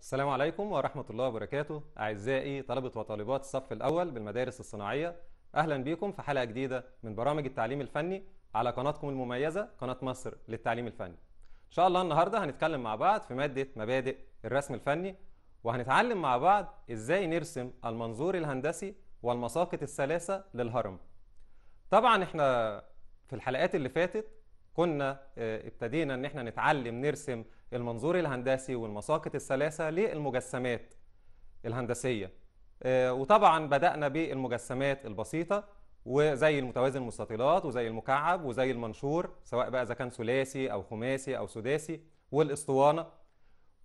السلام عليكم ورحمة الله وبركاته أعزائي طلبة وطالبات الصف الأول بالمدارس الصناعية أهلا بكم في حلقة جديدة من برامج التعليم الفني على قناتكم المميزة قناة مصر للتعليم الفني إن شاء الله النهاردة هنتكلم مع بعض في مادة مبادئ الرسم الفني وهنتعلم مع بعض إزاي نرسم المنظور الهندسي والمساقط الثلاثة للهرم طبعا احنا في الحلقات اللي فاتت كنا آه، ابتدينا ان احنا نتعلم نرسم المنظور الهندسي والمساقط الثلاثة للمجسمات الهندسية آه، وطبعا بدأنا بالمجسمات البسيطة وزي المتوازي المستطيلات وزي المكعب وزي المنشور سواء بقى إذا كان ثلاثي أو خماسي أو سداسي والأسطوانة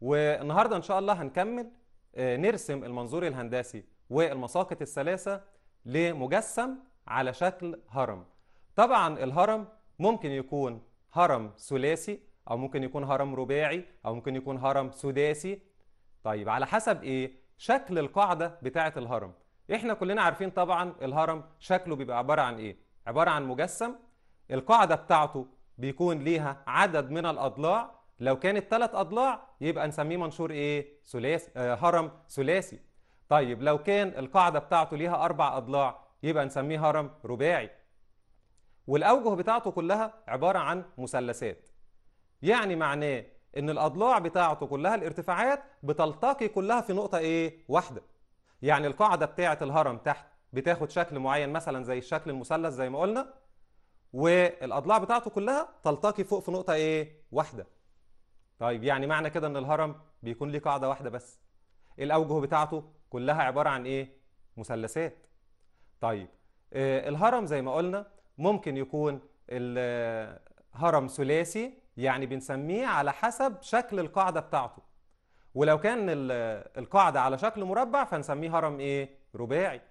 والنهاردة إن شاء الله هنكمل آه، نرسم المنظور الهندسي والمساقط الثلاثة لمجسم على شكل هرم طبعا الهرم ممكن يكون هرم ثلاثي او ممكن يكون هرم رباعي او ممكن يكون هرم سداسي طيب على حسب ايه شكل القاعده بتاعه الهرم احنا كلنا عارفين طبعا الهرم شكله بيبقى عباره عن ايه عباره عن مجسم القاعده بتاعته بيكون ليها عدد من الاضلاع لو كانت ثلاث اضلاع يبقى نسميه منشور ايه ثلاثي آه هرم ثلاثي طيب لو كان القاعده بتاعته ليها اربع اضلاع يبقى نسميه هرم رباعي والاوجه بتاعته كلها عباره عن مثلثات يعني معناه ان الاضلاع بتاعته كلها الارتفاعات بتلتقي كلها في نقطه ايه واحده يعني القاعده بتاعه الهرم تحت بتاخد شكل معين مثلا زي الشكل المثلث زي ما قلنا والاضلاع بتاعته كلها تلتقي فوق في نقطه ايه واحده طيب يعني معنى كده ان الهرم بيكون ليه قاعده واحده بس الاوجه بتاعته كلها عباره عن ايه مثلثات طيب آه، الهرم زي ما قلنا ممكن يكون الهرم ثلاثي يعني بنسميه على حسب شكل القاعدة بتاعته ولو كان القاعدة على شكل مربع فنسميه هرم ايه؟ رباعي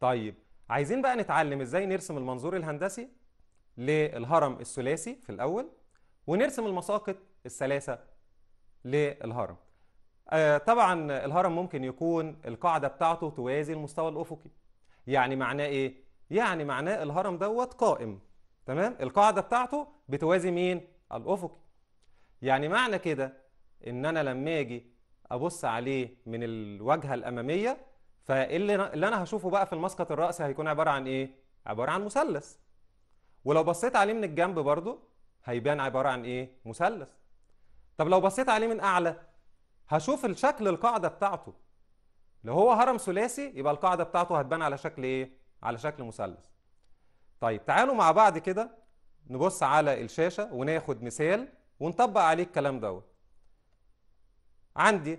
طيب عايزين بقى نتعلم ازاي نرسم المنظور الهندسي للهرم الثلاثي في الأول ونرسم المساقط الثلاثة للهرم آه، طبعا الهرم ممكن يكون القاعدة بتاعته توازي المستوى الأفقي يعني معناه ايه؟ يعني معناه الهرم دوت قائم تمام؟ القاعدة بتاعته بتوازي مين؟ الأفقي يعني معنى كده إن أنا لما أجي أبص عليه من الواجهة الأمامية فاللي أنا هشوفه بقى في المسقط الرأسي هيكون عبارة عن إيه؟ عبارة عن مثلث ولو بصيت عليه من الجنب برضه هيبان عبارة عن إيه؟ مثلث طب لو بصيت عليه من أعلى هشوف الشكل القاعدة بتاعته لو هو هرم ثلاثي يبقى القاعدة بتاعته هتبان على شكل إيه؟ على شكل مثلث طيب تعالوا مع بعض كده نبص على الشاشة وناخد مثال ونطبق عليه الكلام دوت عندي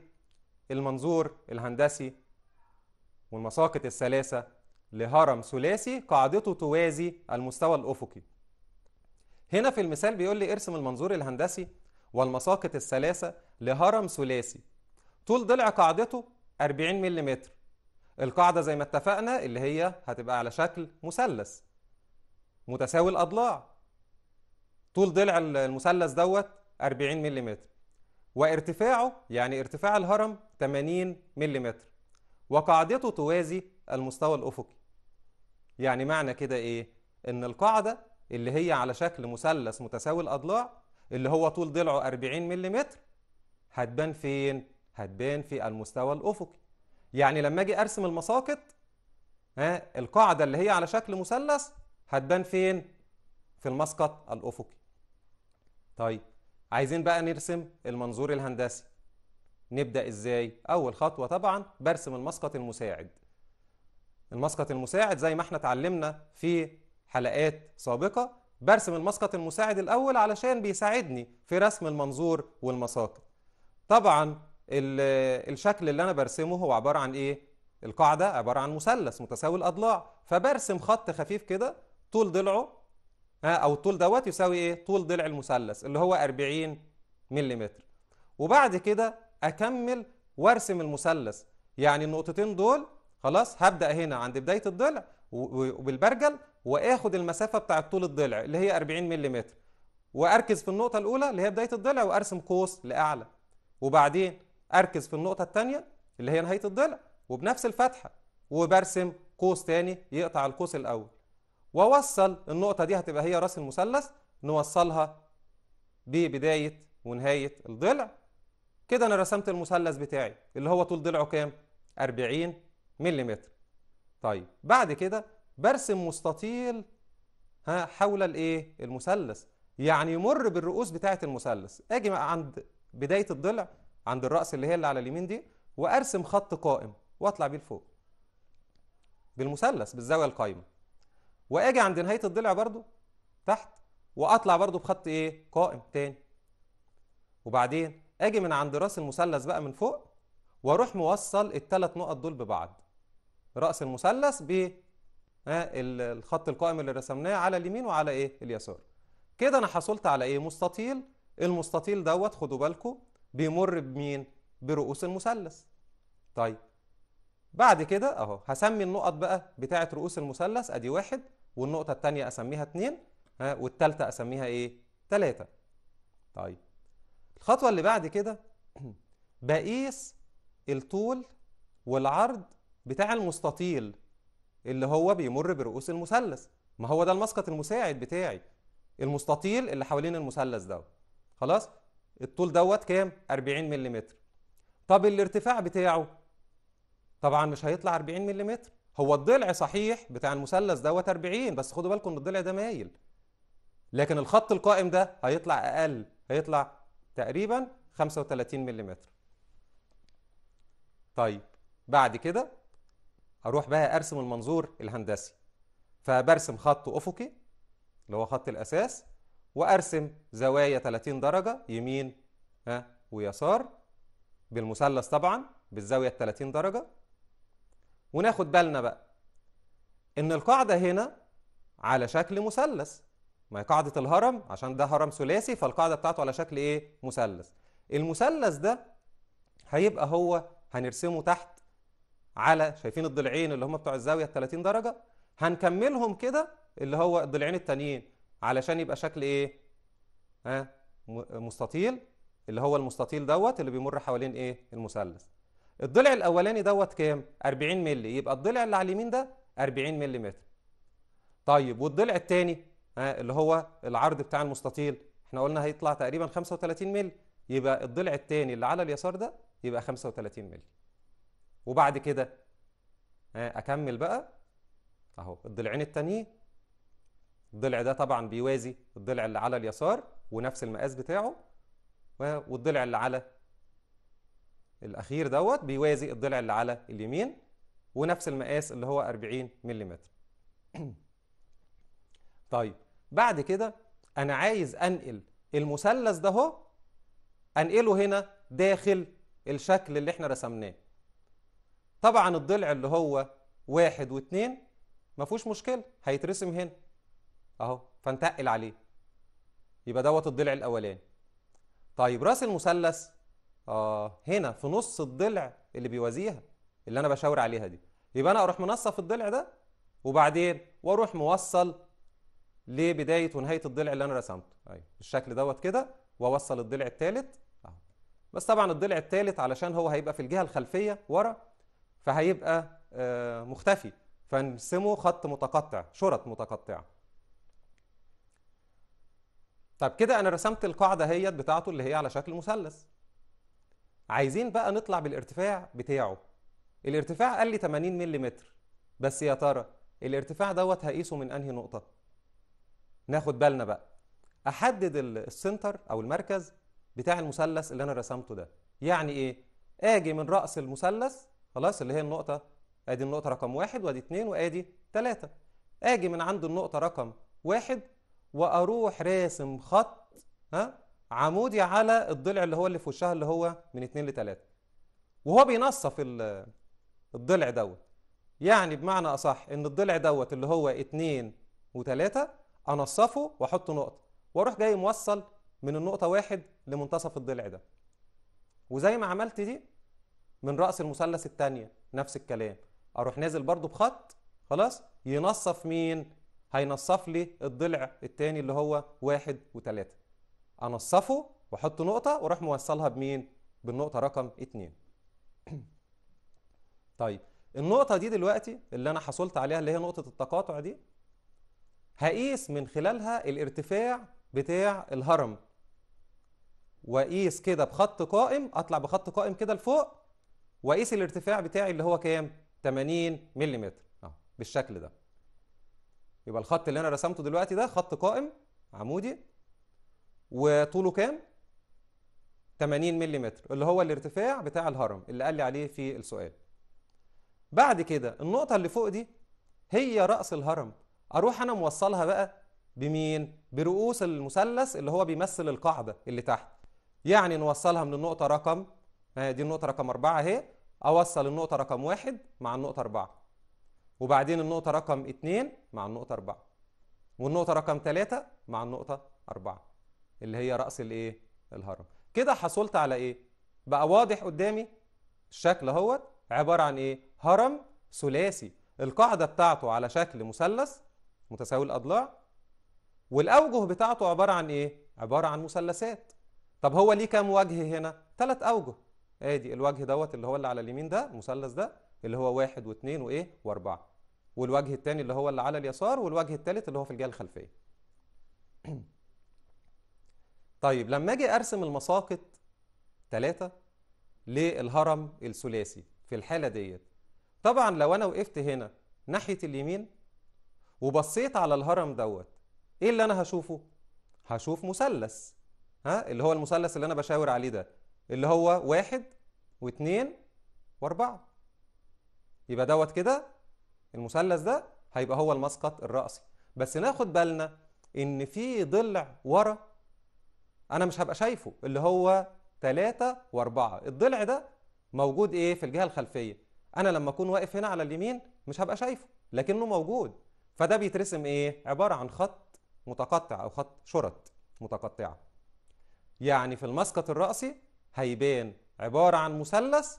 المنظور الهندسي والمساقط الثلاثة لهرم ثلاثي قاعدته توازي المستوى الأفقي هنا في المثال بيقول لي ارسم المنظور الهندسي والمساقط الثلاثة لهرم ثلاثي طول ضلع قاعدته 40 ملم القاعدة زي ما اتفقنا اللي هي هتبقى على شكل مثلث متساوي الأضلاع طول ضلع المثلث دوت 40 ملم وارتفاعه يعني ارتفاع الهرم 80 ملم وقاعدته توازي المستوى الأفقي يعني معنى كده إيه؟ إن القاعدة اللي هي على شكل مثلث متساوي الأضلاع اللي هو طول ضلعه 40 ملم هتبان فين؟ هتبان في المستوى الأفقي يعني لما أجي أرسم المساقط ها القاعدة اللي هي على شكل مثلث هتبان فين؟ في المسقط الأفقي طيب عايزين بقى نرسم المنظور الهندسي نبدأ إزاي؟ أول خطوة طبعا برسم المسقط المساعد المسقط المساعد زي ما احنا اتعلمنا في حلقات سابقة برسم المسقط المساعد الأول علشان بيساعدني في رسم المنظور والمساقط طبعا الشكل اللي أنا برسمه هو عبارة عن إيه؟ القاعدة عبارة عن مثلث متساوي الأضلاع فبرسم خط خفيف كده طول ضلعه ها او الطول دوت يساوي ايه طول ضلع المثلث اللي هو 40 ملم وبعد كده اكمل وارسم المثلث يعني النقطتين دول خلاص هبدا هنا عند بدايه الضلع وبالبرجل واخد المسافه بتاعه طول الضلع اللي هي 40 ملم واركز في النقطه الاولى اللي هي بدايه الضلع وارسم قوس لاعلى وبعدين اركز في النقطه الثانيه اللي هي نهايه الضلع وبنفس الفتحه وبرسم قوس تاني يقطع القوس الاول ووصل النقطة دي هتبقى هي راس المثلث نوصلها ببداية ونهاية الضلع كده أنا رسمت المثلث بتاعي اللي هو طول ضلعه كام؟ 40 ملم طيب بعد كده برسم مستطيل ها حول الايه؟ المثلث يعني يمر بالرؤوس بتاعة المثلث أجي عند بداية الضلع عند الرأس اللي هي اللي على اليمين دي وأرسم خط قائم وأطلع بيه لفوق بالمثلث بالزاوية القايمة واجي عند نهايه الضلع برضو تحت واطلع برضو بخط ايه قائم تاني وبعدين اجي من عند راس المثلث بقى من فوق واروح موصل الثلاث نقط دول ببعض راس المثلث ب آه، الخط القائم اللي رسمناه على اليمين وعلى ايه اليسار كده انا حصلت على ايه مستطيل المستطيل دوت خدوا بالكم بيمر بمين برؤوس المثلث طيب بعد كده اهو هسمي النقط بقى بتاعه رؤوس المثلث ادي واحد والنقطة التانية أسميها اتنين ها والتالتة أسميها إيه؟ تلاتة. طيب الخطوة اللي بعد كده بقيس الطول والعرض بتاع المستطيل اللي هو بيمر برؤوس المثلث ما هو ده المسقط المساعد بتاعي المستطيل اللي حوالين المثلث دوت خلاص الطول دوت كام 40 ملم طب الارتفاع بتاعه طبعا مش هيطلع 40 ملم هو الضلع صحيح بتاع المثلث دوت 40 بس خدوا بالكم ان الضلع ده مايل لكن الخط القائم ده هيطلع اقل هيطلع تقريبا 35 ملم طيب بعد كده هروح بقى ارسم المنظور الهندسي فبرسم خط افقي اللي هو خط الاساس وارسم زوايا 30 درجه يمين ها ويسار بالمثلث طبعا بالزاويه 30 درجه وناخد بالنا بقى ان القاعده هنا على شكل مثلث ما هي قاعده الهرم عشان ده هرم ثلاثي فالقاعده بتاعته على شكل ايه مثلث المثلث ده هيبقى هو هنرسمه تحت على شايفين الضلعين اللي هم بتوع الزاويه 30 درجه هنكملهم كده اللي هو الضلعين التانيين علشان يبقى شكل ايه ها مستطيل اللي هو المستطيل دوت اللي بيمر حوالين ايه المثلث الضلع الاولاني دوت كام 40 مللي يبقى الضلع اللي على اليمين ده 40 ملم طيب والضلع الثاني اللي هو العرض بتاع المستطيل احنا قلنا هيطلع تقريبا 35 مللي يبقى الضلع الثاني اللي على اليسار ده يبقى 35 مللي وبعد كده اكمل بقى اهو الضلعين التانيين الضلع ده طبعا بيوازي الضلع اللي على اليسار ونفس المقاس بتاعه والضلع اللي على الاخير دوت بيوازي الضلع اللي على اليمين ونفس المقاس اللي هو 40 ملم طيب بعد كده انا عايز انقل المثلث ده اهو انقله هنا داخل الشكل اللي احنا رسمناه طبعا الضلع اللي هو واحد واثنين ما فيهوش مشكله هيترسم هنا اهو فانتقل عليه يبقى دوت الضلع الاولاني طيب راس المثلث اه هنا في نص الضلع اللي بيوازيها اللي انا بشاور عليها دي يبقى انا اروح منصف الضلع ده وبعدين واروح موصل لبدايه ونهايه الضلع اللي انا رسمته ايوه بالشكل دوت كده واوصل الضلع الثالث اهو بس طبعا الضلع الثالث علشان هو هيبقى في الجهه الخلفيه ورا فهيبقى آه، مختفي فنرسمه خط متقطع شرط متقطعه طب كده انا رسمت القاعده هيت بتاعته اللي هي على شكل مثلث عايزين بقى نطلع بالارتفاع بتاعه الارتفاع قال لي 80 ملم بس يا ترى الارتفاع دوت هقيسه من انهي نقطه ناخد بالنا بقى احدد السنتر او المركز بتاع المثلث اللي انا رسمته ده يعني ايه اجي من راس المثلث خلاص اللي هي النقطه ادي النقطه رقم واحد وادي اتنين وادي تلاته اجي من عند النقطه رقم واحد واروح راسم خط ها عمودي على الضلع اللي هو اللي في وشها اللي هو من 2 ل 3 وهو بينصف الضلع دوت يعني بمعنى اصح ان الضلع دوت اللي هو 2 و3 انصفه واحط نقطه واروح جاي موصل من النقطه 1 لمنتصف الضلع ده وزي ما عملت دي من راس المثلث الثانيه نفس الكلام اروح نازل برده بخط خلاص ينصف مين هينصف لي الضلع الثاني اللي هو 1 و3 انصفه واحط نقطه واروح موصلها بمين بالنقطه رقم 2 طيب النقطه دي دلوقتي اللي انا حصلت عليها اللي هي نقطه التقاطع دي هقيس من خلالها الارتفاع بتاع الهرم واقيس كده بخط قائم اطلع بخط قائم كده لفوق واقيس الارتفاع بتاعي اللي هو كام 80 ملم اهو بالشكل ده يبقى الخط اللي انا رسمته دلوقتي ده خط قائم عمودي وطوله كام 80 ملم اللي هو الارتفاع بتاع الهرم اللي قال لي عليه في السؤال بعد كده النقطة اللي فوق دي هي رأس الهرم أروح أنا موصلها بقى بمين؟ برؤوس المثلث اللي هو بيمثل القاعدة اللي تحت يعني نوصلها من النقطة رقم دي النقطة رقم أربعة أهي أوصل النقطة رقم واحد مع النقطة أربعة وبعدين النقطة رقم اتنين مع النقطة أربعة والنقطة رقم تلاتة مع النقطة أربعة اللي هي رأس الايه الهرم كده حصلت على ايه بقى واضح قدامي الشكل اهوت عبارة عن ايه هرم ثلاثي القاعدة بتاعته على شكل مثلث متساوي الأضلاع والأوجه بتاعته عبارة عن ايه عبارة عن مثلثات طب هو ليه كام وجه هنا ثلاث أوجه ادي الوجه دوت اللي هو اللي على اليمين ده المثلث ده اللي هو واحد واثنين وايه واربعه والوجه الثاني اللي هو اللي على اليسار والوجه الثالث اللي هو في الجهه الخلفيه طيب لما اجي ارسم المساقط ثلاثة للهرم الثلاثي في الحالة ديت طبعا لو انا وقفت هنا ناحية اليمين وبصيت على الهرم دوت ايه اللي انا هشوفه؟ هشوف مثلث ها اللي هو المثلث اللي انا بشاور عليه ده اللي هو واحد واثنين واربعة يبقى دوت كده المثلث ده هيبقى هو المسقط الرأسي بس ناخد بالنا ان في ضلع ورا انا مش هبقى شايفه اللي هو 3 و4 الضلع ده موجود ايه في الجهه الخلفيه انا لما اكون واقف هنا على اليمين مش هبقى شايفه لكنه موجود فده بيترسم ايه عباره عن خط متقطع او خط شرط متقطعه يعني في المسقط الرأسي هيبان عبارة عن مثلث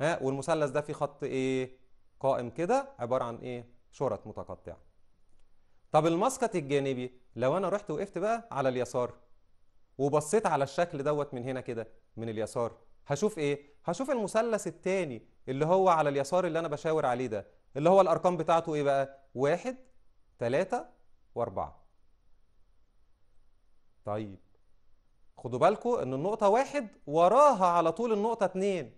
ها والمثلث ده فيه خط ايه قائم كده عبارة عن ايه شرط متقطعة طب المسقط الجانبي لو انا رحت وقفت بقى على اليسار وبصيت على الشكل دوت من هنا كده من اليسار هشوف ايه هشوف المثلث الثاني اللي هو على اليسار اللي انا بشاور عليه ده اللي هو الارقام بتاعته ايه بقى واحد ثلاثة واربعة طيب خدوا بالكم ان النقطة واحد وراها على طول النقطة اتنين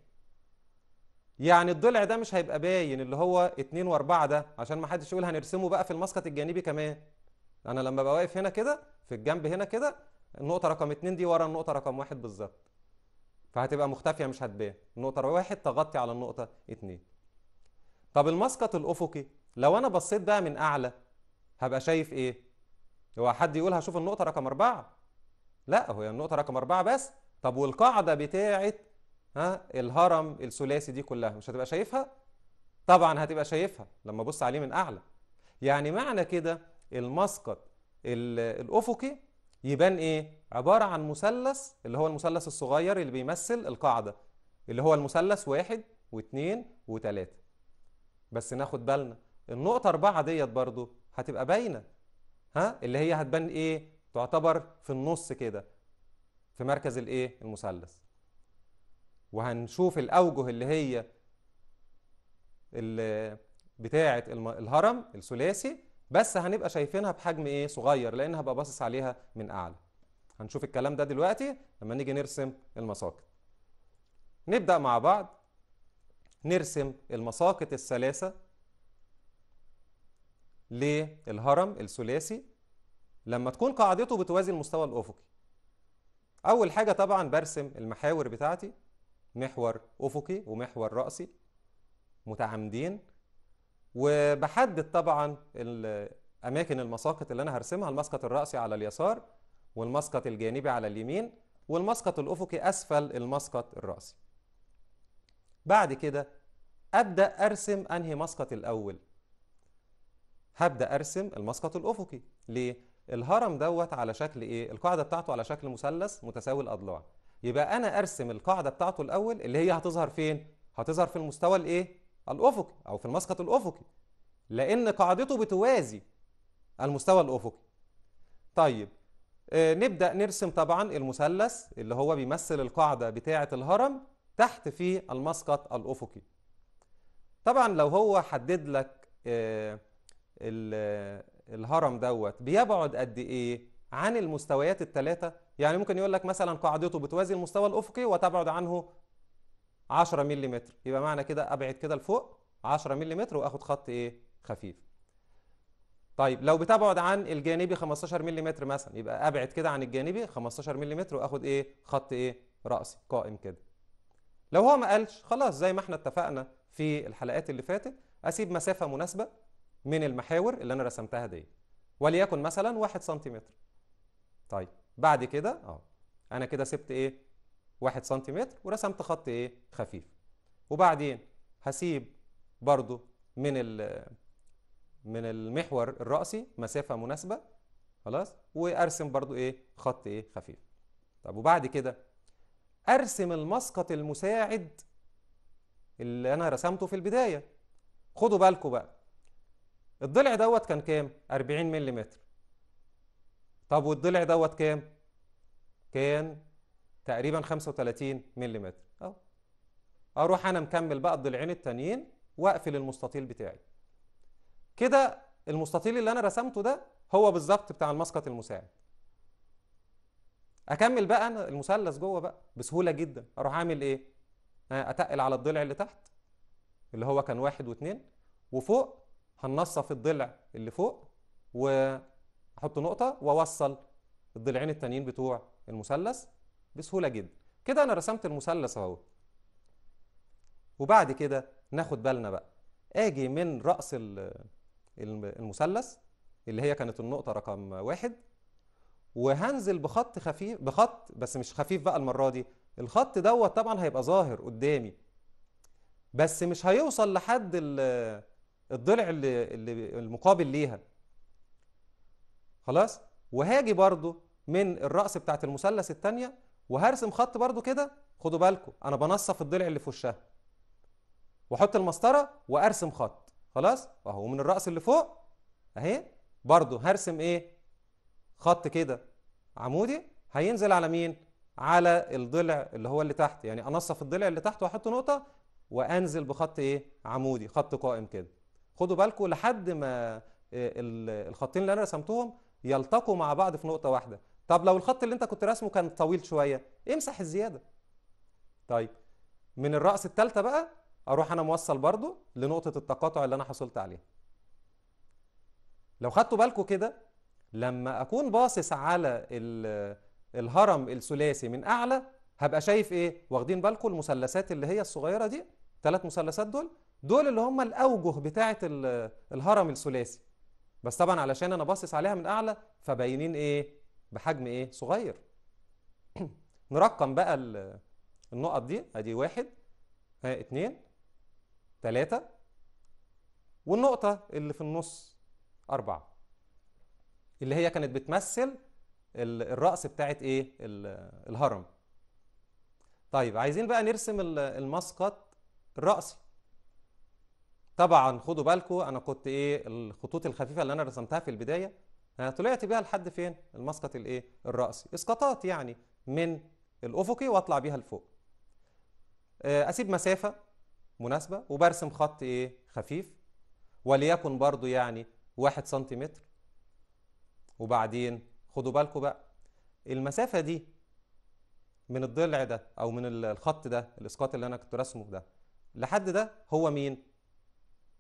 يعني الضلع ده مش هيبقى باين اللي هو اتنين واربعة ده عشان ما حدش يقول هنرسمه بقى في المسقط الجانبي كمان انا لما بوقف هنا كده في الجنب هنا كده النقطه رقم اتنين دي ورا النقطه رقم واحد بالظبط فهتبقى مختفيه مش هتبان النقطه واحد تغطي على النقطه اتنين طب المسقط الافقي لو انا بصيت بقى من اعلى هبقى شايف ايه هو حد يقول هشوف النقطه رقم أربعة لا هو النقطه رقم أربعة بس طب والقاعده بتاعه ها الهرم الثلاثي دي كلها مش هتبقى شايفها طبعا هتبقى شايفها لما ابص عليه من اعلى يعني معنى كده المسقط الافقي يبان إيه؟ عبارة عن مثلث اللي هو المثلث الصغير اللي بيمثل القاعدة اللي هو المثلث واحد واثنين وثلاثة بس ناخد بالنا النقطة أربعة ديت برضو هتبقى باينة ها اللي هي هتبان إيه؟ تعتبر في النص كده في مركز الإيه؟ المثلث وهنشوف الأوجه اللي هي اللي بتاعة الهرم الثلاثي بس هنبقى شايفينها بحجم ايه صغير لان هبقى باصص عليها من اعلى هنشوف الكلام ده دلوقتي لما نيجي نرسم المساقط نبدا مع بعض نرسم المساقط الثلاثه للهرم الثلاثي لما تكون قاعدته بتوازي المستوى الافقي اول حاجه طبعا برسم المحاور بتاعتي محور افقي ومحور راسي متعامدين وبحدد طبعا اماكن المساقط اللي انا هرسمها المسقط الراسي على اليسار والمسقط الجانبي على اليمين والمسقط الافقي اسفل المسقط الراسي بعد كده ابدا ارسم انهي مسقط الاول هبدا ارسم المسقط الافقي ليه الهرم دوت على شكل ايه القاعده بتاعته على شكل مثلث متساوي الاضلاع يبقى انا ارسم القاعده بتاعته الاول اللي هي هتظهر فين هتظهر في المستوى الايه الأفقي أو في المسقط الأفقي لأن قاعدته بتوازي المستوى الأفقي طيب آه، نبدأ نرسم طبعا المثلث اللي هو بيمثل القاعدة بتاعة الهرم تحت في المسقط الأفقي طبعا لو هو حدد لك آه، الهرم دوت بيبعد قد إيه عن المستويات الثلاثة يعني ممكن يقول لك مثلا قاعدته بتوازي المستوى الأفقي وتبعد عنه 10 ملم يبقى معنى كده ابعد كده لفوق 10 ملم واخد خط ايه خفيف طيب لو بتبعد عن الجانبي 15 ملم مثلا يبقى ابعد كده عن الجانبي 15 ملم واخد ايه خط ايه راسي قائم كده لو هو ما قالش خلاص زي ما احنا اتفقنا في الحلقات اللي فاتت اسيب مسافه مناسبه من المحاور اللي انا رسمتها دي وليكن مثلا 1 سم طيب بعد كده اه انا كده سبت ايه 1 سنتيمتر ورسمت خط ايه خفيف وبعدين هسيب برضو من من المحور الرأسي مسافة مناسبة خلاص وارسم برضو ايه خط ايه خفيف طب وبعد كده ارسم المسقط المساعد اللي انا رسمته في البداية خدوا بالكم بقى الضلع دوت كان كام 40 ملم طب والضلع دوت كام كان تقريبا 35 ملم اهو اروح انا مكمل بقى الضلعين التانيين واقفل المستطيل بتاعي كده المستطيل اللي انا رسمته ده هو بالظبط بتاع المسقط المساعد اكمل بقى انا المثلث جوه بقى بسهوله جدا اروح اعمل ايه آه، اتقل على الضلع اللي تحت اللي هو كان واحد واثنين وفوق هنصف الضلع اللي فوق واحط نقطه واوصل الضلعين التانيين بتوع المثلث بسهولة جدا كده أنا رسمت المثلث أهو وبعد كده ناخد بالنا بقى أجي من رأس المثلث اللي هي كانت النقطة رقم واحد وهنزل بخط خفيف بخط بس مش خفيف بقى المرة دي الخط دوت طبعا هيبقى ظاهر قدامي بس مش هيوصل لحد الضلع اللي, اللي المقابل ليها خلاص وهاجي برضو من الرأس بتاعت المثلث الثانيه وهرسم خط برضو كده خدوا بالكم انا بنصف الضلع اللي في وشها واحط المسطره وارسم خط خلاص اهو من الراس اللي فوق اهي برضو هرسم ايه خط كده عمودي هينزل على مين على الضلع اللي هو اللي تحت يعني انصف الضلع اللي تحت واحط نقطه وانزل بخط ايه عمودي خط قائم كده خدوا بالكم لحد ما آه، الخطين اللي انا رسمتهم يلتقوا مع بعض في نقطه واحده طب لو الخط اللي انت كنت راسمه كان طويل شويه امسح الزياده طيب من الرأس الثالثه بقى اروح انا موصل برضو لنقطه التقاطع اللي انا حصلت عليها لو خدتوا بالكم كده لما اكون باصص على الهرم الثلاثي من اعلى هبقى شايف ايه واخدين بالكم المثلثات اللي هي الصغيره دي ثلاث مثلثات دول دول اللي هم الاوجه بتاعه الهرم الثلاثي بس طبعا علشان انا باصص عليها من اعلى فباينين ايه بحجم ايه صغير نرقم بقى النقط دي ادي واحد ها آه، اتنين تلاتة والنقطة اللي في النص أربعة اللي هي كانت بتمثل الرأس بتاعت ايه الهرم طيب عايزين بقى نرسم المسقط الرأسي طبعا خدوا بالكم انا كنت ايه الخطوط الخفيفه اللي انا رسمتها في البدايه آه، طلعت بيها لحد فين المسقط الايه الراسي اسقاطات يعني من الافقي واطلع بيها لفوق آه، اسيب مسافه مناسبه وبرسم خط ايه خفيف وليكن برضو يعني واحد سنتيمتر وبعدين خدوا بالكم بقى المسافه دي من الضلع ده او من الخط ده الاسقاط اللي انا كنت راسمه ده لحد ده هو مين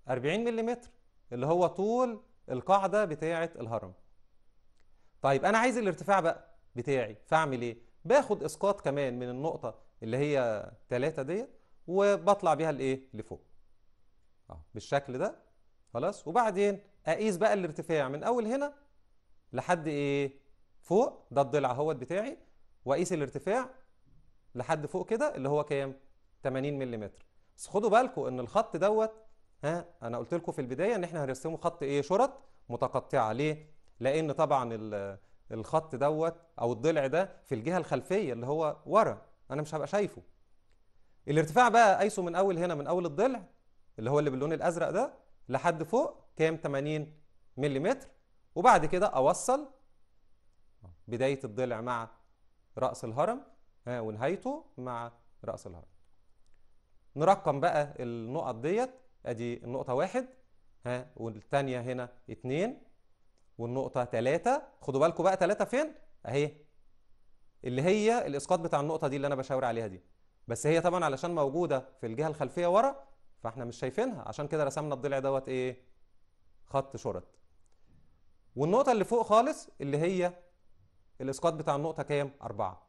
40 ملم اللي هو طول القاعده بتاعه الهرم طيب انا عايز الارتفاع بقى بتاعي فاعمل ايه باخد اسقاط كمان من النقطه اللي هي 3 ديت وبطلع بيها لايه لفوق اه بالشكل ده خلاص وبعدين اقيس بقى الارتفاع من اول هنا لحد ايه فوق ده الضلع اهوت بتاعي واقيس الارتفاع لحد فوق كده اللي هو كام 80 ملم بس خدوا بالكم ان الخط دوت ها انا قلت لكم في البدايه ان احنا هنرسمه خط ايه شرط متقطعه ليه لان طبعا الخط دوت او الضلع ده في الجهه الخلفيه اللي هو ورا انا مش هبقى شايفه الارتفاع بقى قيسه من اول هنا من اول الضلع اللي هو اللي باللون الازرق ده لحد فوق كام 80 ملم وبعد كده اوصل بدايه الضلع مع راس الهرم ها ونهايته مع راس الهرم نرقم بقى النقط ديت ادي النقطه واحد ها والثانيه هنا اتنين والنقطه 3 خدوا بالكم بقى 3 فين اهي اللي هي الاسقاط بتاع النقطه دي اللي انا بشاور عليها دي بس هي طبعا علشان موجوده في الجهه الخلفيه ورا فاحنا مش شايفينها عشان كده رسمنا الضلع دوت ايه خط شرط والنقطه اللي فوق خالص اللي هي الاسقاط بتاع النقطه كام أربعة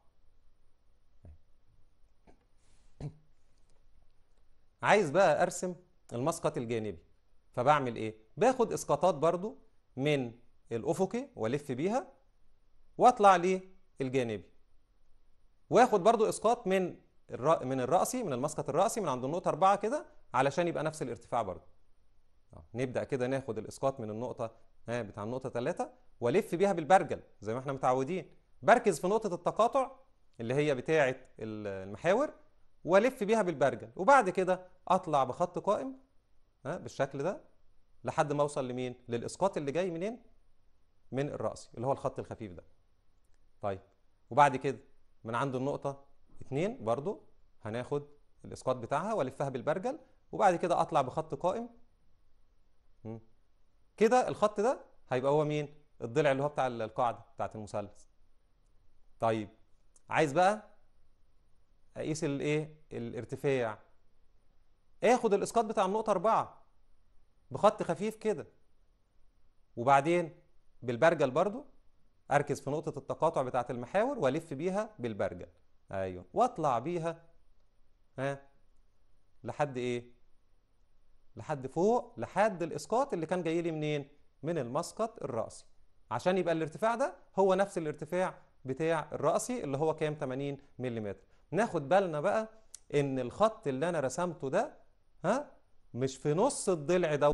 عايز بقى ارسم المسقط الجانبي فبعمل ايه باخد اسقاطات برضو من الأفقي وألف بيها وأطلع للجانبي وآخد برضو إسقاط من من الرأسي من المسقط الرأسي من عند النقطة 4 كده علشان يبقى نفس الارتفاع برضو آه، نبدأ كده ناخد الإسقاط من النقطة آه، بتاع النقطة 3 وألف بيها بالبرجل زي ما احنا متعودين بركز في نقطة التقاطع اللي هي بتاعة المحاور والف بيها بالبرجل وبعد كده اطلع بخط قائم آه، بالشكل ده لحد ما اوصل لمين للاسقاط اللي جاي منين من الرأسي اللي هو الخط الخفيف ده طيب وبعد كده من عند النقطة 2 برضو هناخد الإسقاط بتاعها والفها بالبرجل وبعد كده أطلع بخط قائم كده الخط ده هيبقى هو مين الضلع اللي هو بتاع القاعدة بتاعت المثلث طيب عايز بقى اقيس الايه الارتفاع اخد الاسقاط بتاع النقطه 4 بخط خفيف كده وبعدين بالبرجل برضو اركز في نقطه التقاطع بتاعه المحاور والف بيها بالبرجل ايوه واطلع بيها ها لحد ايه لحد فوق لحد الاسقاط اللي كان جاي لي منين من المسقط الراسي عشان يبقى الارتفاع ده هو نفس الارتفاع بتاع الراسي اللي هو كام 80 ملم ناخد بالنا بقى ان الخط اللي انا رسمته ده ها مش في نص الضلع ده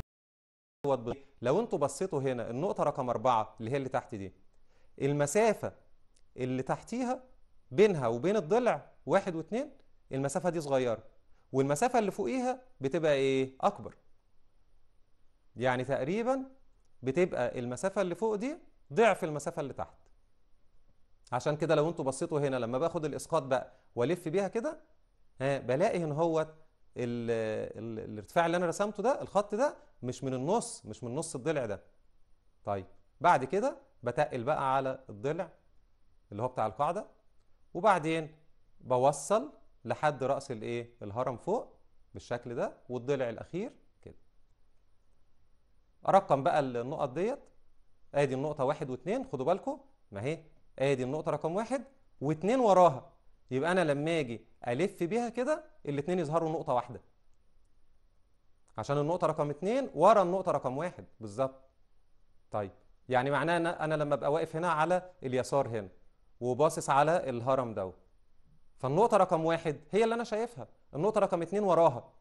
لو انتوا بصيتوا هنا النقطه رقم أربعة اللي هي اللي تحت دي المسافه اللي تحتيها بينها وبين الضلع واحد واتنين المسافه دي صغيره والمسافه اللي فوقيها بتبقى ايه اكبر يعني تقريبا بتبقى المسافه اللي فوق دي ضعف المسافه اللي تحت عشان كده لو انتوا بصيتوا هنا لما باخد الاسقاط بقى والف بيها كده ها بلاقي ان هوت الارتفاع اللي انا رسمته ده الخط ده مش من النص مش من نص الضلع ده طيب بعد كده بتقل بقى على الضلع اللي هو بتاع القاعده وبعدين بوصل لحد راس الايه الهرم فوق بالشكل ده والضلع الاخير كده ارقم بقى النقط ديت ادي النقطه واحد واثنين خدوا بالكم ما هي ادي النقطه رقم واحد واثنين وراها يبقى انا لما اجي الف بيها كده الاثنين يظهروا نقطه واحده عشان النقطه رقم اتنين ورا النقطه رقم واحد بالظبط طيب يعني معناه ان انا لما ابقى واقف هنا على اليسار هنا وباصص على الهرم دوت فالنقطه رقم واحد هي اللي انا شايفها النقطه رقم اتنين وراها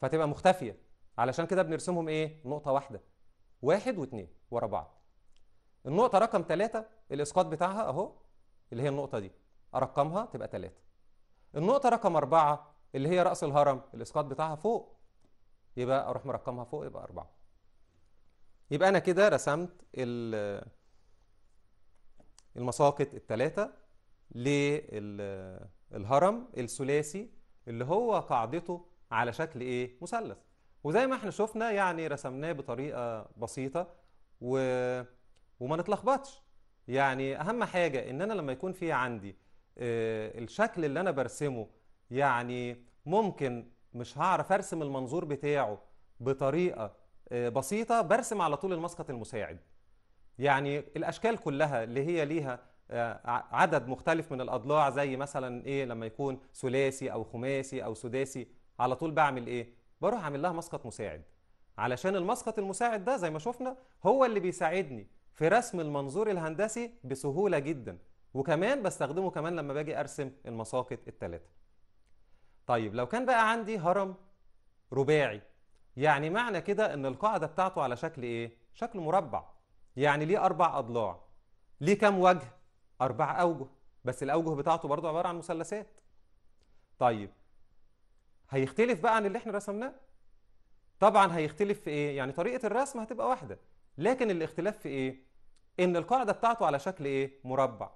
فتبقى مختفيه علشان كده بنرسمهم ايه نقطه واحده واحد واتنين ورا بعض النقطه رقم ثلاثة الاسقاط بتاعها اهو اللي هي النقطه دي ارقمها تبقى ثلاثة النقطه رقم أربعة اللي هي راس الهرم الاسقاط بتاعها فوق يبقى اروح مرقمها فوق يبقى أربعة يبقى انا كده رسمت المساقط الثلاثه للهرم الثلاثي اللي هو قاعدته على شكل ايه مثلث وزي ما احنا شفنا يعني رسمناه بطريقه بسيطه و... وما نتلخبطش يعني اهم حاجه ان انا لما يكون في عندي آه، الشكل اللي انا برسمه يعني ممكن مش هعرف ارسم المنظور بتاعه بطريقه آه، بسيطه برسم على طول المسقط المساعد يعني الاشكال كلها اللي هي ليها آه، عدد مختلف من الاضلاع زي مثلا ايه لما يكون ثلاثي او خماسي او سداسي على طول بعمل ايه بروح اعمل لها مسقط مساعد علشان المسقط المساعد ده زي ما شفنا هو اللي بيساعدني في رسم المنظور الهندسي بسهوله جدا وكمان بستخدمه كمان لما باجي ارسم المساقط الثلاثه طيب لو كان بقى عندي هرم رباعي يعني معنى كده ان القاعده بتاعته على شكل ايه شكل مربع يعني ليه اربع اضلاع ليه كام وجه اربع اوجه بس الاوجه بتاعته برضه عباره عن مثلثات طيب هيختلف بقى عن اللي احنا رسمناه طبعا هيختلف في ايه يعني طريقه الرسم هتبقى واحده لكن الاختلاف في ايه ان القاعده بتاعته على شكل ايه مربع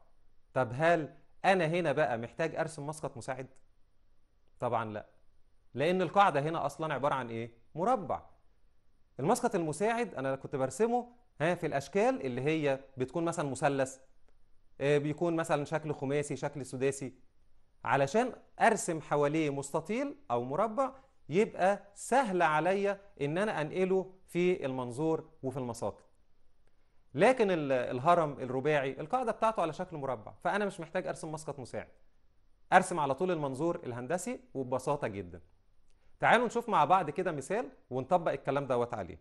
طب هل انا هنا بقى محتاج ارسم مسقط مساعد طبعا لا لان القاعده هنا اصلا عباره عن ايه مربع المسقط المساعد انا كنت برسمه ها في الاشكال اللي هي بتكون مثلا مثلث آه، بيكون مثلا شكل خماسي شكل سداسي علشان ارسم حواليه مستطيل او مربع يبقى سهل عليا ان انا انقله في المنظور وفي المساقط لكن الهرم الرباعي القاعده بتاعته على شكل مربع فانا مش محتاج ارسم مسقط مساعد ارسم على طول المنظور الهندسي وببساطه جدا تعالوا نشوف مع بعض كده مثال ونطبق الكلام دوت عليه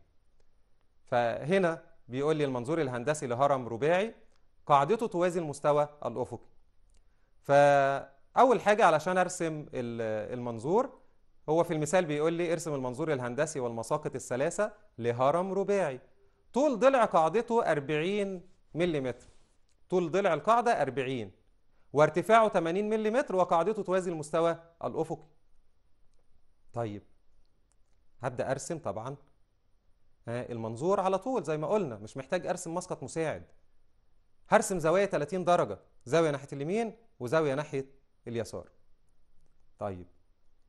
فهنا بيقول لي المنظور الهندسي لهرم رباعي قاعدته توازي المستوى الافقي فاول حاجه علشان ارسم المنظور هو في المثال بيقول لي ارسم المنظور الهندسي والمساقط الثلاثه لهرم رباعي طول ضلع قاعدته 40 ملم طول ضلع القاعدة 40 وارتفاعه 80 ملم وقاعدته توازي المستوى الأفقي طيب هبدأ أرسم طبعا آه، المنظور على طول زي ما قلنا مش محتاج أرسم مسقط مساعد هرسم زوايا 30 درجة زاوية ناحية اليمين وزاوية ناحية اليسار طيب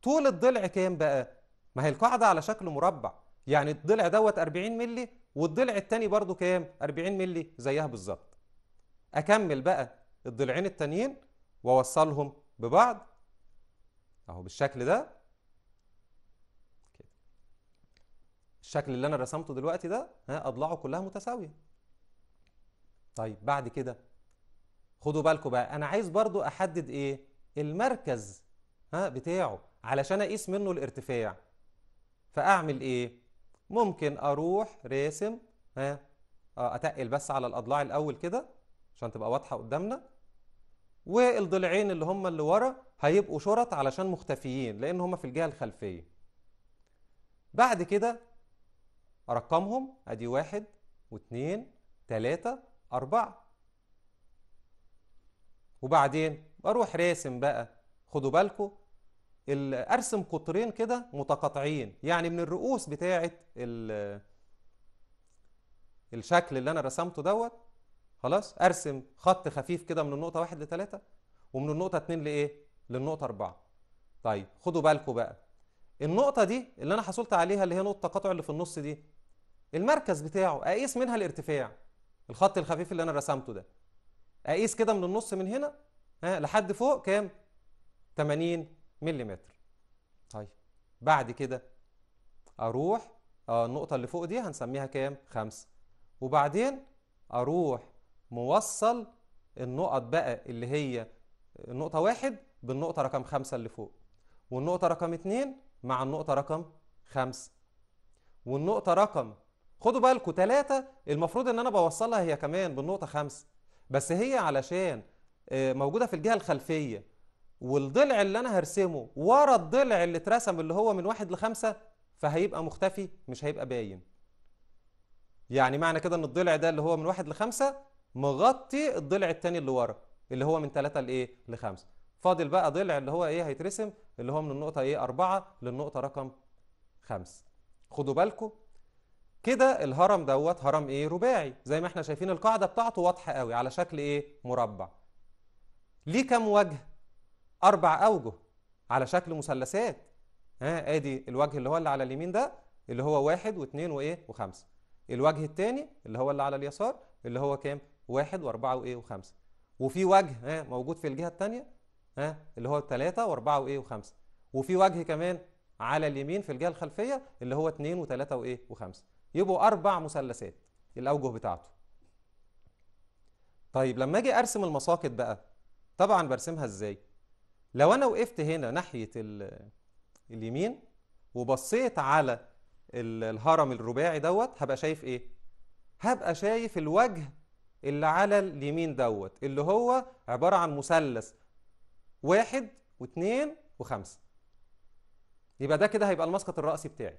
طول الضلع كام بقى؟ ما هي القاعدة على شكل مربع يعني الضلع دوت 40 مللي والضلع التاني برضو كام 40 مللي زيها بالظبط اكمل بقى الضلعين التانيين واوصلهم ببعض اهو بالشكل ده الشكل اللي انا رسمته دلوقتي ده ها اضلاعه كلها متساويه طيب بعد كده خدوا بالكم بقى انا عايز برضو احدد ايه المركز ها بتاعه علشان اقيس منه الارتفاع فاعمل ايه ممكن اروح راسم ها آه، اتقل بس على الاضلاع الاول كده عشان تبقى واضحه قدامنا والضلعين اللي هم اللي ورا هيبقوا شرط علشان مختفيين لان هم في الجهه الخلفيه بعد كده ارقمهم ادي واحد واثنين ثلاثة أربعة وبعدين بروح راسم بقى خدوا بالكم ارسم قطرين كده متقاطعين يعني من الرؤوس بتاعه الشكل اللي انا رسمته دوت خلاص ارسم خط خفيف كده من النقطه 1 ل 3 ومن النقطه 2 لايه للنقطه 4 طيب خدوا بالكم بقى النقطه دي اللي انا حصلت عليها اللي هي نقطه التقاطع اللي في النص دي المركز بتاعه اقيس منها الارتفاع الخط الخفيف اللي انا رسمته ده اقيس كده من النص من هنا ها لحد فوق كام 80 ملم طيب بعد كده اروح اه النقطه اللي فوق دي هنسميها كام خمسة وبعدين اروح موصل النقط بقى اللي هي النقطه واحد بالنقطه رقم خمسة اللي فوق والنقطه رقم اتنين مع النقطه رقم خمسة والنقطه رقم خدوا بالكم تلاتة المفروض ان انا بوصلها هي كمان بالنقطه خمسة بس هي علشان آه، موجوده في الجهه الخلفيه والضلع اللي انا هرسمه ورا الضلع اللي اترسم اللي هو من واحد لخمسة فهيبقى مختفي مش هيبقى باين يعني معنى كده ان الضلع ده اللي هو من واحد لخمسة مغطي الضلع الثاني اللي ورا اللي هو من ثلاثة لايه لخمسة فاضل بقى ضلع اللي هو ايه هيترسم اللي هو من النقطة ايه أربعة للنقطة رقم خمسة خدوا بالكم كده الهرم دوت هرم ايه رباعي زي ما احنا شايفين القاعدة بتاعته واضحة قوي على شكل ايه مربع ليه كام وجه أربع أوجه على شكل مثلثات ها ادي الوجه اللي هو اللي على اليمين ده اللي هو واحد واثنين وايه وخمسه الوجه الثاني اللي هو اللي على اليسار اللي هو كام واحد واربعه وايه وخمسه وفي وجه ها موجود في الجهه الثانيه ها اللي هو ثلاثه واربعه وايه وخمسه وفي وجه كمان على اليمين في الجهه الخلفيه اللي هو اثنين وثلاثه وايه وخمسه يبقوا اربع مثلثات الاوجه بتاعته طيب لما اجي ارسم المساقط بقى طبعا برسمها ازاي لو انا وقفت هنا ناحيه اليمين وبصيت على الهرم الرباعي دوت هبقى شايف ايه هبقى شايف الوجه اللي على اليمين دوت اللي هو عباره عن مثلث واحد واثنين وخمسه يبقى ده كده هيبقى المسقط الرأسي بتاعي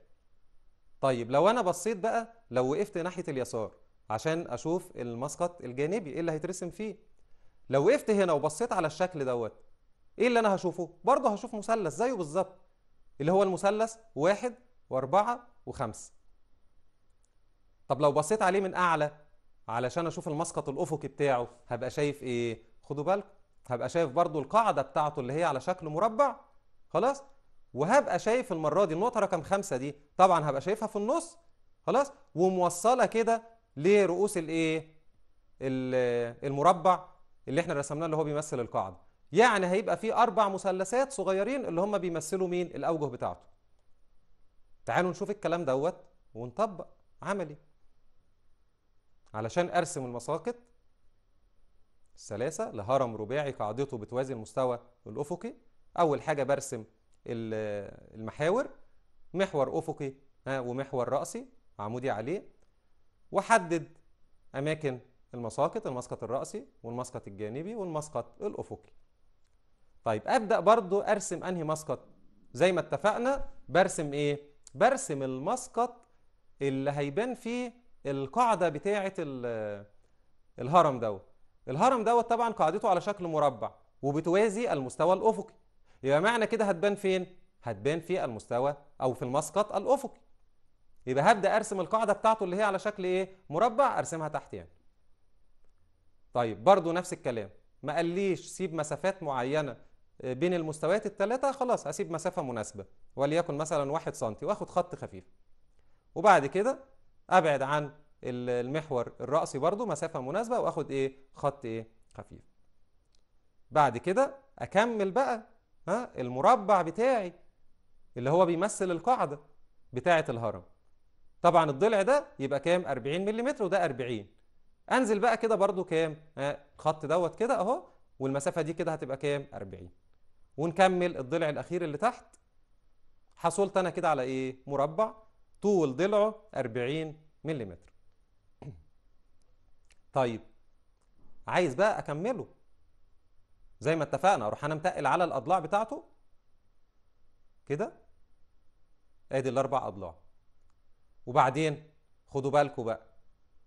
طيب لو انا بصيت بقى لو وقفت ناحيه اليسار عشان اشوف المسقط الجانبي ايه اللي هيترسم فيه لو وقفت هنا وبصيت على الشكل دوت ايه اللي انا هشوفه برضه هشوف مثلث زيه بالظبط اللي هو المثلث واحد واربعة وخمسة طب لو بصيت عليه من اعلى علشان اشوف المسقط الافقي بتاعه هبقى شايف ايه خدوا بالكم هبقى شايف برضه القاعدة بتاعته اللي هي على شكل مربع خلاص وهبقى شايف المرة دي النقطة رقم خمسة دي طبعا هبقى شايفها في النص خلاص وموصلة كده لرؤوس الايه المربع اللي احنا رسمناه اللي هو بيمثل القاعدة يعني هيبقى في أربع مثلثات صغيرين اللي هم بيمثلوا مين الأوجه بتاعته تعالوا نشوف الكلام دوت ونطبق عملي علشان أرسم المساقط الثلاثة لهرم رباعي قاعدته بتوازي المستوى الأفقي أول حاجة برسم المحاور محور أفقي ها ومحور رأسي عمودي عليه وحدد أماكن المساقط المسقط الرأسي والمسقط الجانبي والمسقط الأفقي طيب ابدا برضو ارسم انهي مسقط زي ما اتفقنا برسم ايه برسم المسقط اللي هيبان فيه القاعده بتاعه الهرم دوت الهرم دوت طبعا قاعدته على شكل مربع وبتوازي المستوى الافقي يبقى معنى كده هتبان فين هتبان في المستوى او في المسقط الافقي يبقى هبدا ارسم القاعده بتاعته اللي هي على شكل ايه مربع ارسمها تحت يعني طيب برضو نفس الكلام ما قاليش سيب مسافات معينه بين المستويات الثلاثه خلاص هسيب مسافه مناسبه وليكن مثلا واحد سنتي واخد خط خفيف وبعد كده ابعد عن المحور الرأسي برضو مسافة مناسبة واخد ايه خط ايه خفيف بعد كده اكمل بقى ها المربع بتاعي اللي هو بيمثل القاعدة بتاعة الهرم طبعا الضلع ده يبقى كام 40 ملم وده 40 انزل بقى كده برضو كام ها خط دوت كده اهو والمسافة دي كده هتبقى كام 40 ونكمل الضلع الأخير اللي تحت حصلت أنا كده على إيه؟ مربع طول ضلعه 40 ملم طيب عايز بقى أكمله زي ما اتفقنا أروح أنا متقل على الأضلاع بتاعته كده أدي الأربع أضلاع وبعدين خدوا بالكم بقى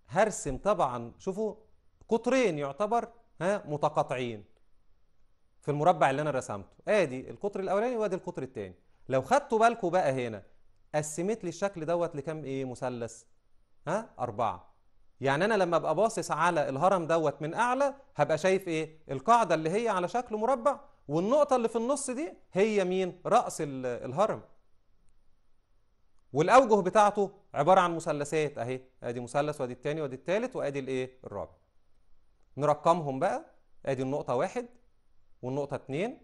هرسم طبعا شوفوا قطرين يعتبر ها متقاطعين في المربع اللي انا رسمته ادي القطر الاولاني وادي القطر الثاني لو خدتوا بالكم بقى هنا قسمت لي الشكل دوت لكام ايه مثلث ها أربعة يعني أنا لما أبقى باصص على الهرم دوت من أعلى هبقى شايف إيه القاعدة اللي هي على شكل مربع والنقطة اللي في النص دي هي مين رأس الهرم والأوجه بتاعته عبارة عن مثلثات أهي أدي مثلث وأدي الثاني وأدي الثالث وأدي الإيه الرابع نرقمهم بقى أدي النقطة واحد والنقطة 2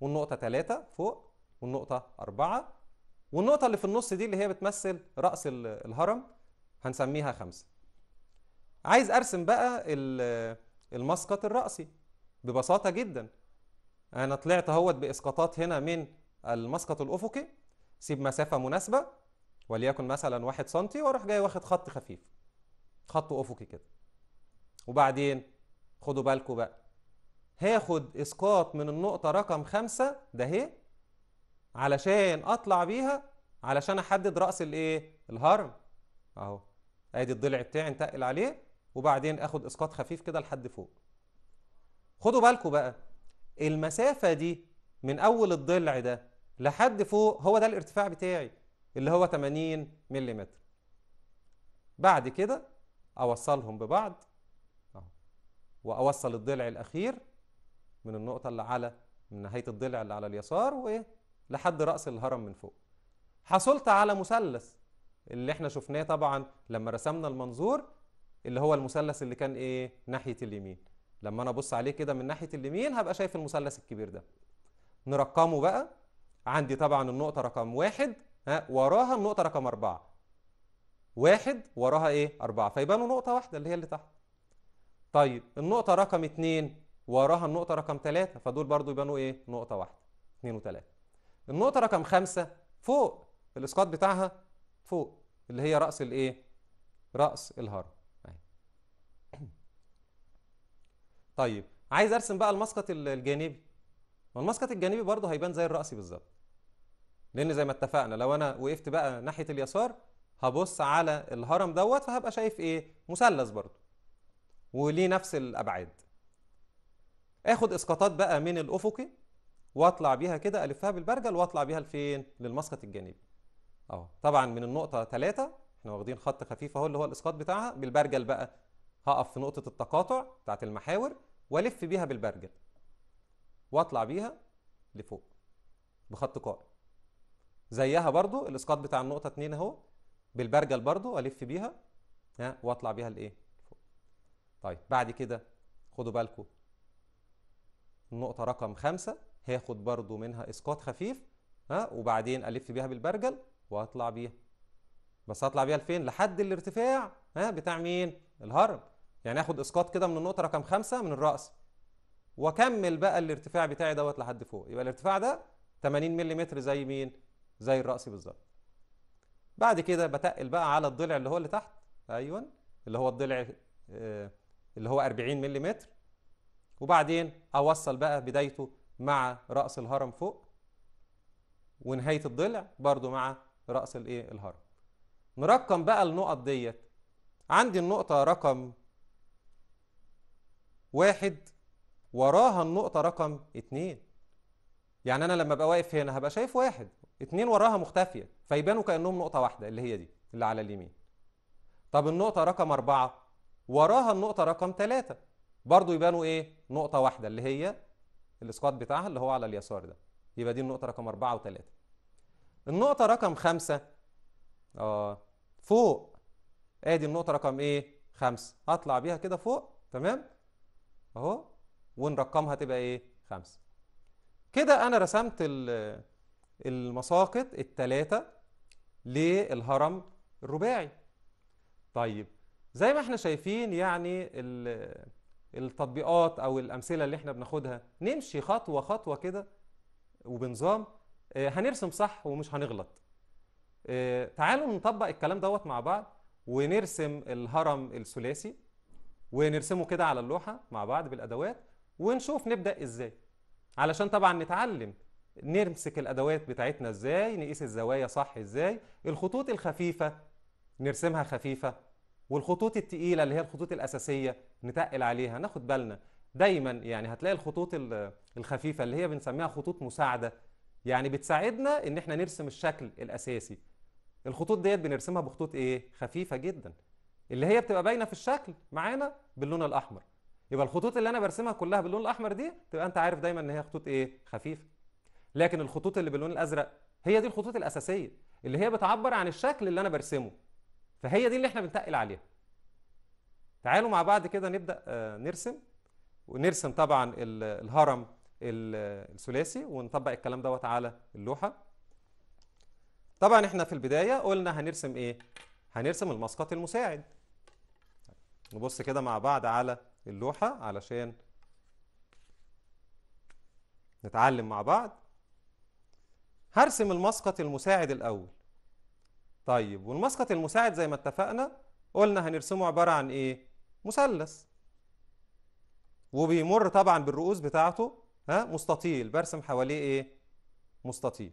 والنقطة 3 فوق والنقطة 4 والنقطة اللي في النص دي اللي هي بتمثل رأس الهرم هنسميها 5 عايز أرسم بقى المسقط الرأسي ببساطة جدا أنا طلعت اهوت بإسقاطات هنا من المسقط الأفقي سيب مسافة مناسبة وليكن مثلا واحد سنتي وأروح جاي واخد خط خفيف خط أفقي كده وبعدين خدوا بالكم بقى هاخد اسقاط من النقطة رقم خمسة ده اهي علشان اطلع بيها علشان احدد رأس الايه الهرم اهو ادي الضلع بتاعي نتقل عليه وبعدين اخد اسقاط خفيف كده لحد فوق خدوا بالكم بقى المسافة دي من اول الضلع ده لحد فوق هو ده الارتفاع بتاعي اللي هو 80 ملم بعد كده اوصلهم ببعض واوصل الضلع الاخير من النقطه اللي على من نهايه الضلع اللي على اليسار وايه لحد راس الهرم من فوق حصلت على مثلث اللي احنا شفناه طبعا لما رسمنا المنظور اللي هو المثلث اللي كان ايه ناحيه اليمين لما انا ابص عليه كده من ناحيه اليمين هبقى شايف المثلث الكبير ده نرقمه بقى عندي طبعا النقطه رقم واحد ها وراها النقطه رقم اربعه واحد وراها ايه اربعه فيبانوا نقطه واحده اللي هي اللي تحت طيب النقطه رقم اتنين وراها النقطة رقم ثلاثة فدول برضو يبانوا إيه؟ نقطة واحدة اثنين وثلاثة النقطة رقم خمسة فوق الإسقاط بتاعها فوق اللي هي رأس الإيه؟ رأس الهرم طيب عايز ارسم بقى المسقط الجانبي والمسقط الجانبي برضه هيبان زي الرأسي بالظبط لان زي ما اتفقنا لو انا وقفت بقى ناحيه اليسار هبص على الهرم دوت فهبقى شايف ايه مثلث برضه وليه نفس الابعاد اخد اسقاطات بقى من الافقي واطلع بيها كده الفها بالبرجل واطلع بيها لفين للمسقط الجانبي اهو طبعا من النقطه 3 احنا واخدين خط خفيف اهو اللي هو الاسقاط بتاعها بالبرجل بقى هقف في نقطه التقاطع بتاعت المحاور والف بيها بالبرجل واطلع بيها لفوق بخط قائم زيها برضو الاسقاط بتاع النقطه 2 اهو بالبرجل برضو الف بيها ها واطلع بيها لايه طيب بعد كده خدوا بالكم النقطة رقم خمسة هاخد برضو منها اسقاط خفيف ها وبعدين الف بيها بالبرجل واطلع بيها بس هطلع بيها لفين لحد الارتفاع ها بتاع مين الهرم يعني اخد اسقاط كده من النقطة رقم خمسة من الرأس واكمل بقى الارتفاع بتاعي دوت لحد فوق يبقى الارتفاع ده 80 ملم زي مين زي الرأس بالظبط بعد كده بتقل بقى على الضلع اللي هو اللي تحت ايوه اللي هو الضلع آه، اللي هو 40 ملم وبعدين اوصل بقى بدايته مع راس الهرم فوق ونهايه الضلع برضو مع راس الايه الهرم نرقم بقى النقط ديت عندي النقطه رقم واحد وراها النقطه رقم اتنين يعني انا لما ابقى واقف هنا هبقى شايف واحد اتنين وراها مختفيه فيبانوا كانهم نقطه واحده اللي هي دي اللي على اليمين طب النقطه رقم اربعه وراها النقطه رقم ثلاثه برضو يبانوا ايه نقطه واحده اللي هي الاسقاط بتاعها اللي هو على اليسار ده يبقى دي النقطه رقم أربعة وثلاثة النقطه رقم خمسة اه فوق ادي النقطه رقم ايه خمسة هطلع بيها كده فوق تمام اهو ونرقمها تبقى ايه خمسة كده انا رسمت المساقط الثلاثه للهرم الرباعي طيب زي ما احنا شايفين يعني التطبيقات او الامثله اللي احنا بناخدها نمشي خطوه خطوه كده وبنظام آه، هنرسم صح ومش هنغلط آه، تعالوا نطبق الكلام دوت مع بعض ونرسم الهرم الثلاثي ونرسمه كده على اللوحه مع بعض بالادوات ونشوف نبدا ازاي علشان طبعا نتعلم نمسك الادوات بتاعتنا ازاي نقيس الزوايا صح ازاي الخطوط الخفيفه نرسمها خفيفه والخطوط التقيله اللي هي الخطوط الاساسيه نتقل عليها ناخد بالنا دايما يعني هتلاقي الخطوط الخفيفه اللي هي بنسميها خطوط مساعده يعني بتساعدنا ان احنا نرسم الشكل الاساسي الخطوط ديت بنرسمها بخطوط ايه خفيفه جدا اللي هي بتبقى باينه في الشكل معانا باللون الاحمر يبقى الخطوط اللي انا برسمها كلها باللون الاحمر دي تبقى انت عارف دايما ان هي خطوط ايه خفيفه لكن الخطوط اللي باللون الازرق هي دي الخطوط الاساسيه اللي هي بتعبر عن الشكل اللي انا برسمه فهي دي اللي احنا بنتقل عليها تعالوا مع بعض كده نبدا آه، نرسم ونرسم طبعا الهرم الثلاثي ونطبق الكلام دوت على اللوحه طبعا احنا في البدايه قلنا هنرسم ايه هنرسم المسقط المساعد نبص كده مع بعض على اللوحه علشان نتعلم مع بعض هرسم المسقط المساعد الاول طيب والمسقط المساعد زي ما اتفقنا قلنا هنرسمه عبارة عن إيه؟ مثلث وبيمر طبعا بالرؤوس بتاعته ها مستطيل برسم حواليه إيه؟ مستطيل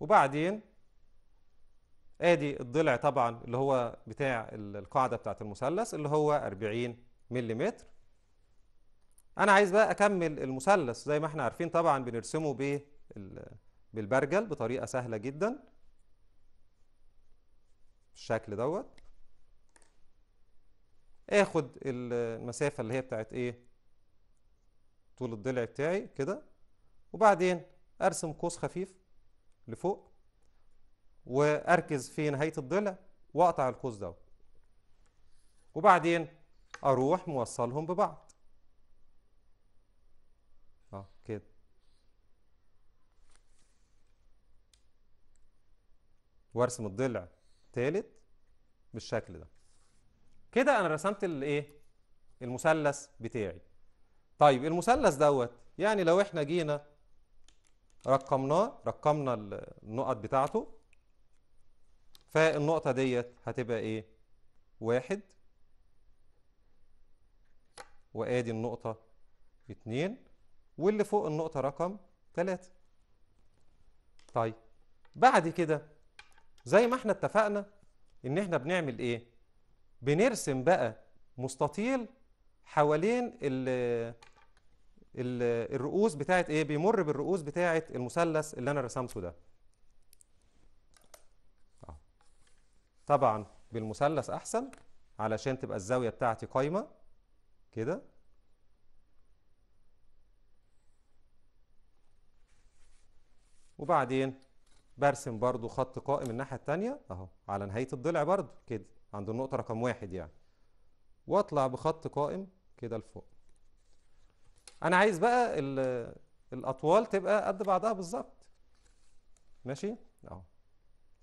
وبعدين ادي الضلع طبعا اللي هو بتاع القاعده بتاعه المثلث اللي هو 40 ملم انا عايز بقى اكمل المثلث زي ما احنا عارفين طبعا بنرسمه بالبرجل بطريقه سهله جدا بالشكل دوت اخد المسافه اللي هي بتاعت ايه طول الضلع بتاعي كده وبعدين ارسم قوس خفيف لفوق واركز في نهايه الضلع واقطع القوس ده وبعدين اروح موصلهم ببعض اه كده وارسم الضلع الثالث بالشكل ده كده انا رسمت الايه المثلث بتاعي طيب المثلث دوت يعني لو احنا جينا رقمناه رقمنا النقط بتاعته فالنقطة ديت هتبقى ايه واحد وادي النقطة اتنين واللي فوق النقطة رقم تلاتة طيب بعد كده زي ما احنا اتفقنا ان احنا بنعمل ايه بنرسم بقى مستطيل حوالين ال الرؤوس بتاعت ايه بيمر بالرؤوس بتاعت المثلث اللي انا رسمته ده طبعا بالمثلث احسن علشان تبقى الزاويه بتاعتي قايمه كده وبعدين برسم برضو خط قائم الناحيه الثانيه اهو على نهايه الضلع برضو كده عند النقطه رقم واحد يعني واطلع بخط قائم كده لفوق انا عايز بقى الاطوال تبقى قد بعضها بالظبط ماشي اهو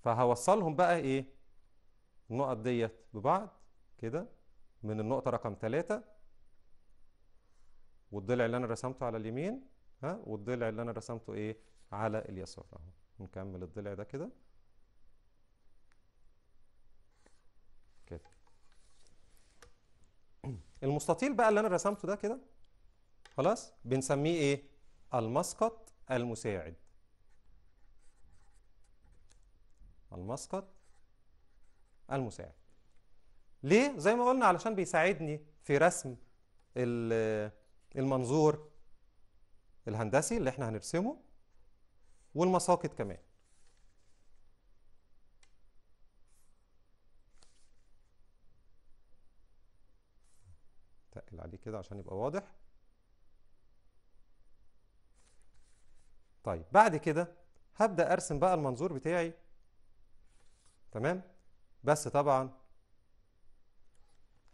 فهوصلهم بقى ايه النقط ديت ببعض كده من النقطة رقم ثلاثة والضلع اللي أنا رسمته على اليمين ها والضلع اللي أنا رسمته إيه على اليسار أهو نكمل الضلع ده كده كده المستطيل بقى اللي أنا رسمته ده كده خلاص بنسميه إيه المسقط المساعد المسقط المساعد ليه زي ما قلنا علشان بيساعدني في رسم المنظور الهندسي اللي احنا هنرسمه والمساقط كمان تقل عليه كده عشان يبقى واضح طيب بعد كده هبدأ أرسم بقى المنظور بتاعي تمام بس طبعا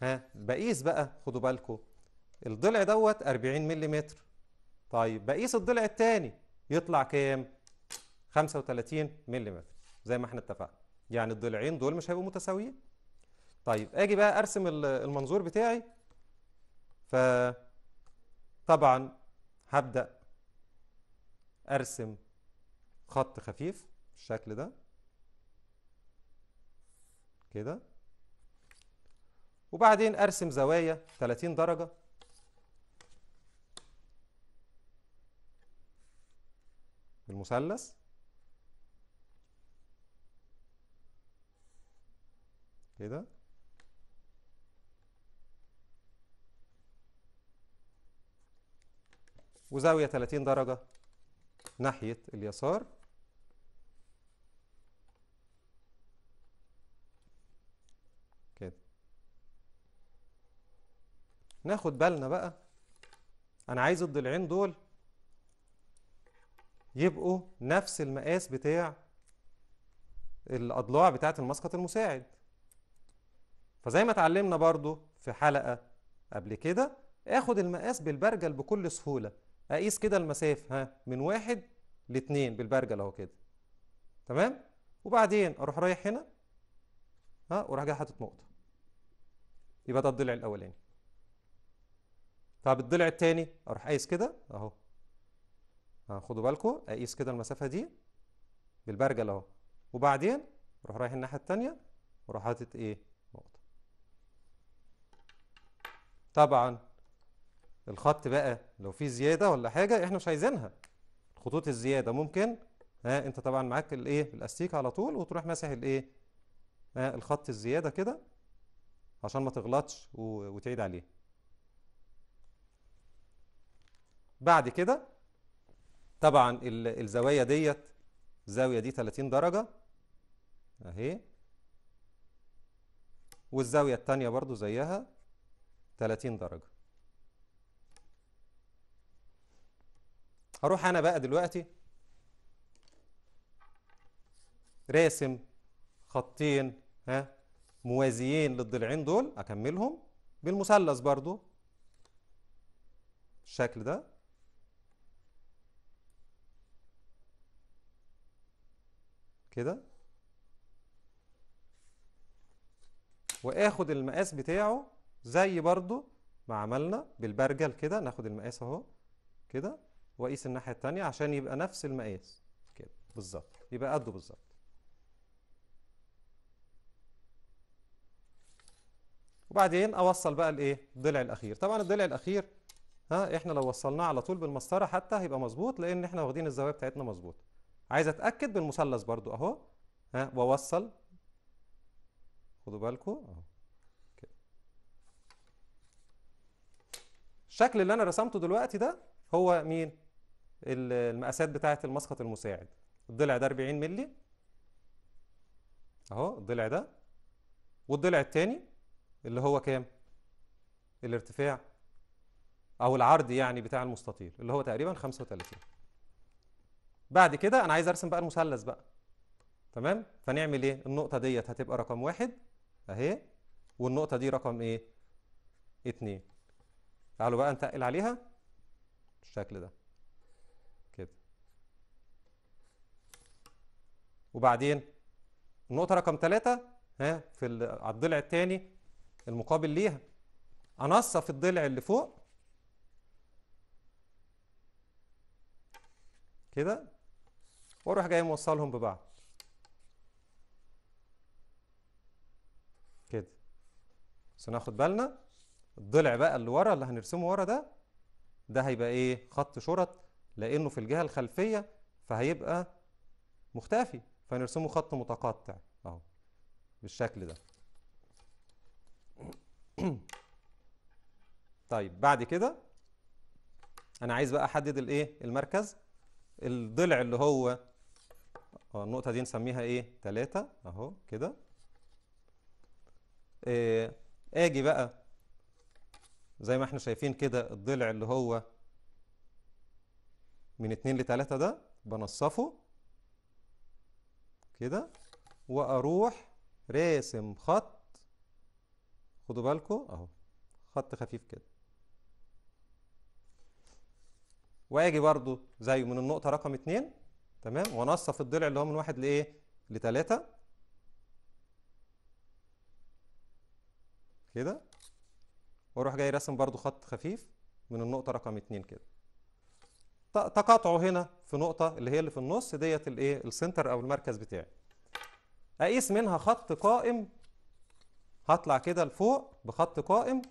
ها بقيس بقى خدوا بالكم الضلع دوت 40 ملم طيب بقيس الضلع الثاني يطلع كام 35 ملم زي ما احنا اتفقنا يعني الضلعين دول مش هيبقوا متساويين طيب اجي بقى ارسم المنظور بتاعي ف طبعا هبدا ارسم خط خفيف بالشكل ده كده وبعدين ارسم زوايا 30 درجه بالمثلث كده وزاوية 30 درجة ناحية اليسار ناخد بالنا بقى انا عايز الضلعين دول يبقوا نفس المقاس بتاع الاضلاع بتاعه المسقط المساعد فزي ما اتعلمنا برضو في حلقه قبل كده اخد المقاس بالبرجل بكل سهوله اقيس كده المسافه ها من واحد لاتنين بالبرجل اهو كده تمام وبعدين اروح رايح هنا ها وراح جاي حاطط نقطه يبقى ده الضلع الاولاني طب الضلع التاني اروح قايس كده اهو خدوا بالكم اقيس كده المسافه دي بالبرجل اهو وبعدين اروح رايح الناحيه التانيه واروح حاطط ايه نقطه طبعا الخط بقى لو في زياده ولا حاجه احنا مش عايزينها الخطوط الزياده ممكن ها انت طبعا معاك الايه الاستيك على طول وتروح ماسح الايه ها الخط الزياده كده عشان ما تغلطش وتعيد عليه بعد كده طبعا الزوايا ديت الزاويه دي 30 درجه اهي والزاويه الثانيه برضو زيها 30 درجه هروح انا بقى دلوقتي راسم خطين ها موازيين للضلعين دول اكملهم بالمثلث برضو الشكل ده كده واخد المقاس بتاعه زي برضو ما عملنا بالبرجل كده ناخد المقاس اهو كده واقيس الناحيه التانية عشان يبقى نفس المقاس كده بالظبط يبقى قده بالظبط وبعدين اوصل بقى الايه الضلع الاخير طبعا الضلع الاخير ها احنا لو وصلناه على طول بالمسطره حتى هيبقى مظبوط لان احنا واخدين الزوايا بتاعتنا مظبوطه عايز اتاكد بالمثلث برضو اهو ها واوصل خدوا بالكم اهو الشكل اللي انا رسمته دلوقتي ده هو مين المقاسات بتاعه المسقط المساعد الضلع ده 40 مللي اهو الضلع ده والضلع الثاني اللي هو كام الارتفاع او العرض يعني بتاع المستطيل اللي هو تقريبا 35 بعد كده انا عايز ارسم بقى المثلث بقى تمام فنعمل ايه النقطه ديت هتبقى رقم واحد اهي والنقطه دي رقم ايه اتنين تعالوا بقى نتقل عليها بالشكل ده كده وبعدين النقطه رقم ثلاثة ها في على الضلع الثاني المقابل ليها انصف الضلع اللي فوق كده واروح جاي موصلهم ببعض كده بس ناخد بالنا الضلع بقى اللي ورا اللي هنرسمه ورا ده ده هيبقى ايه خط شرط لانه في الجهه الخلفيه فهيبقى مختفي فنرسمه خط متقطع اهو بالشكل ده طيب بعد كده انا عايز بقى احدد الايه المركز الضلع اللي هو اه النقطة دي نسميها ايه؟ تلاتة اهو كده إيه اجي بقى زي ما احنا شايفين كده الضلع اللي هو من اتنين لتلاتة ده بنصفه كده واروح راسم خط خدوا بالكم اهو خط خفيف كده واجي برضو زيه من النقطة رقم اتنين تمام ونصف الضلع اللي هو من واحد لايه لتلاتة كده واروح جاي راسم برضو خط خفيف من النقطة رقم اتنين كده تقاطعه هنا في نقطة اللي هي اللي في النص ديت الايه السنتر او المركز بتاعي اقيس منها خط قائم هطلع كده لفوق بخط قائم